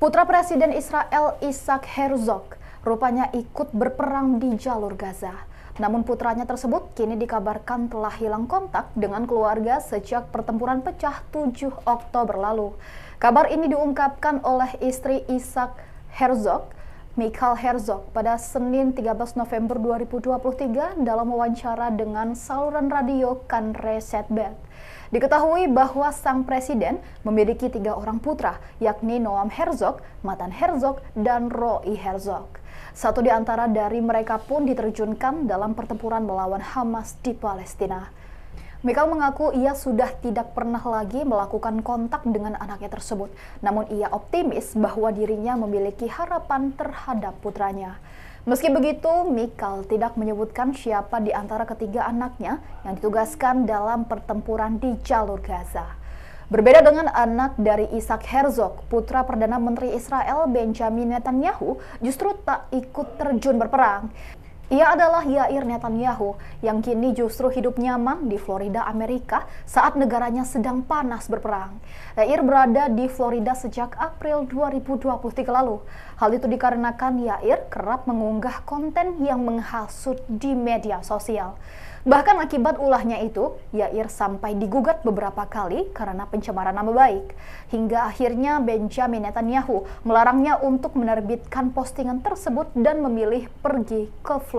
Putra Presiden Israel Isaac Herzog rupanya ikut berperang di jalur Gaza. Namun putranya tersebut kini dikabarkan telah hilang kontak dengan keluarga sejak pertempuran pecah 7 Oktober lalu. Kabar ini diungkapkan oleh istri Isaac Herzog Mikhail Herzog pada Senin 13 November 2023 dalam wawancara dengan saluran radio Kanresetbet. Diketahui bahwa sang presiden memiliki tiga orang putra, yakni Noam Herzog, Matan Herzog, dan Roy Herzog. Satu di antara dari mereka pun diterjunkan dalam pertempuran melawan Hamas di Palestina. Mikal mengaku ia sudah tidak pernah lagi melakukan kontak dengan anaknya tersebut. Namun ia optimis bahwa dirinya memiliki harapan terhadap putranya. Meski begitu, Mikal tidak menyebutkan siapa di antara ketiga anaknya yang ditugaskan dalam pertempuran di jalur Gaza. Berbeda dengan anak dari Ishak Herzog, putra Perdana Menteri Israel Benjamin Netanyahu justru tak ikut terjun berperang. Ia adalah Yair Netanyahu yang kini justru hidup nyaman di Florida, Amerika saat negaranya sedang panas berperang. Yair berada di Florida sejak April 2023 lalu. Hal itu dikarenakan Yair kerap mengunggah konten yang menghasut di media sosial. Bahkan akibat ulahnya itu, Yair sampai digugat beberapa kali karena pencemaran nama baik. Hingga akhirnya Benjamin Netanyahu melarangnya untuk menerbitkan postingan tersebut dan memilih pergi ke Florida.